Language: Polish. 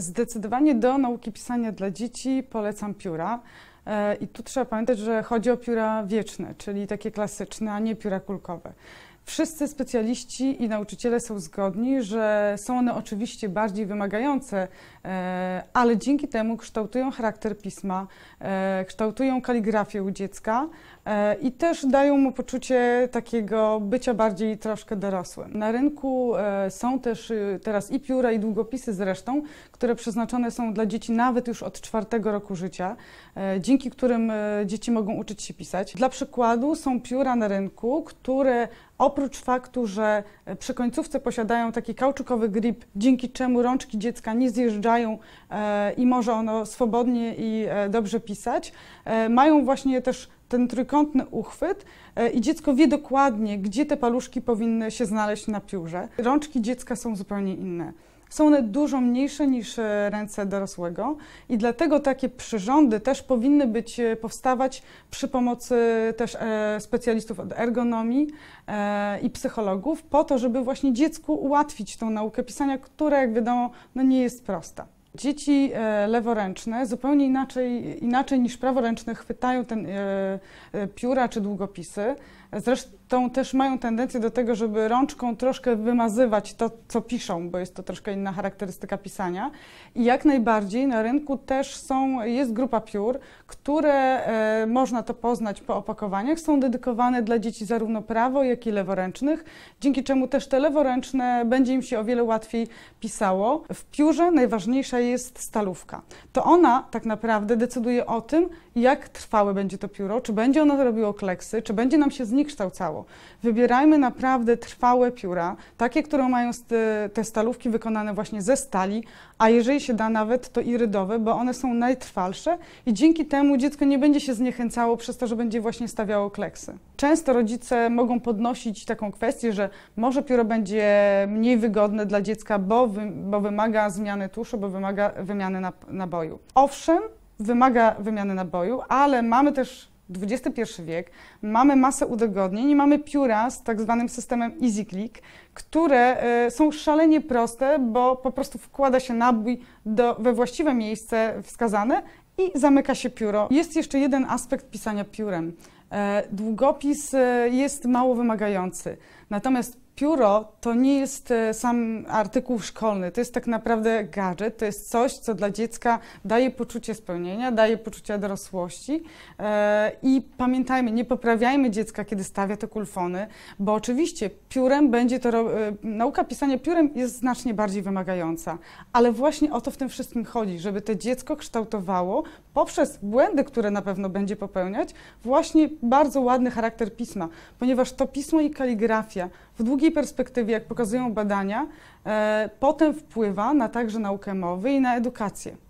Zdecydowanie do nauki pisania dla dzieci polecam pióra. E, I tu trzeba pamiętać, że chodzi o pióra wieczne, czyli takie klasyczne, a nie pióra kulkowe wszyscy specjaliści i nauczyciele są zgodni, że są one oczywiście bardziej wymagające, e, ale dzięki temu kształtują charakter pisma, e, kształtują kaligrafię u dziecka e, i też dają mu poczucie takiego bycia bardziej troszkę dorosłym. Na rynku są też y, teraz i pióra, i długopisy zresztą, które przeznaczone są dla dzieci nawet już od czwartego roku życia, dzięki którym dzieci mogą uczyć się pisać. Dla przykładu są pióra na rynku, które op oprócz faktu, że e, przy końcówce posiadają taki kauczukowy grip, dzięki czemu rączki dziecka nie zjeżdżają e, i może ono swobodnie i e, dobrze pisać, mają właśnie też ten trójkątny uchwyt i dziecko wie dokładnie, gdzie te paluszki powinny się znaleźć na piórze. Rączki dziecka są zupełnie inne są one dużo mniejsze niż e, ręce dorosłego i dlatego takie przyrządy też powinny być, e, powstawać przy pomocy też e, specjalistów od ergonomii i psychologów po to, żeby właśnie dziecku ułatwić tą naukę pisania, która jak wiadomo no nie jest prosta dzieci e, leworęczne zupełnie inaczej, inaczej niż praworęczne chwytają ten e, e, pióra czy długopisy. Zresztą też mają tendencję do tego, żeby rączką troszkę wymazywać to, co piszą, bo jest to troszkę inna charakterystyka pisania. I jak najbardziej na rynku też są, jest grupa piór, które można to poznać po opakowaniach, są dedykowane dla dzieci zarówno prawo, jak i leworęcznych, dzięki czemu też te leworęczne będzie im się o wiele łatwiej pisało. W piórze najważniejsza jest jest stalówka. To ona tak naprawdę decyduje o tym, jak trwałe będzie to pióro, czy będzie ono robiło kleksy, czy będzie nam się zniekształcało. Wybierajmy naprawdę trwałe pióra, takie, które mają te stalówki wykonane właśnie ze stali, a jeżeli się da nawet, to irydowe, bo one są najtrwalsze i dzięki temu dziecko nie będzie się zniechęcało przez to, że będzie właśnie stawiało kleksy. Często rodzice mogą podnosić taką kwestię, że może pióro będzie mniej wygodne dla dziecka, bo, wy, bo wymaga zmiany tuszu, bo wymaga wymaga wymiany naboju. Owszem, wymaga wymiany naboju, ale mamy też XXI wiek, mamy masę udogodnień i mamy pióra z tak zwanym systemem EasyClick, które y, są szalenie proste, bo po prostu wkłada się nabój do, we właściwe miejsce wskazane i zamyka się pióro. Jest jeszcze jeden aspekt pisania piórem. E, długopis y, jest mało wymagający, natomiast pióro to nie jest e, sam artykuł szkolny, to jest tak naprawdę gadżet, to jest coś, co dla dziecka daje poczucie spełnienia, daje poczucie dorosłości. E, I pamiętajmy, nie poprawiajmy dziecka, kiedy stawia te kulfony, bo oczywiście piórem będzie to. E, nauka pisania piórem jest znacznie bardziej wymagająca, ale właśnie o to w tym wszystkim chodzi, żeby to dziecko kształtowało poprzez błędy, które na pewno będzie popełniać, właśnie bardzo ładny charakter pisma, ponieważ to pismo i kaligrafia w długiej perspektywie, jak pokazują badania, e, potem wpływa na także naukę mowy i na edukację.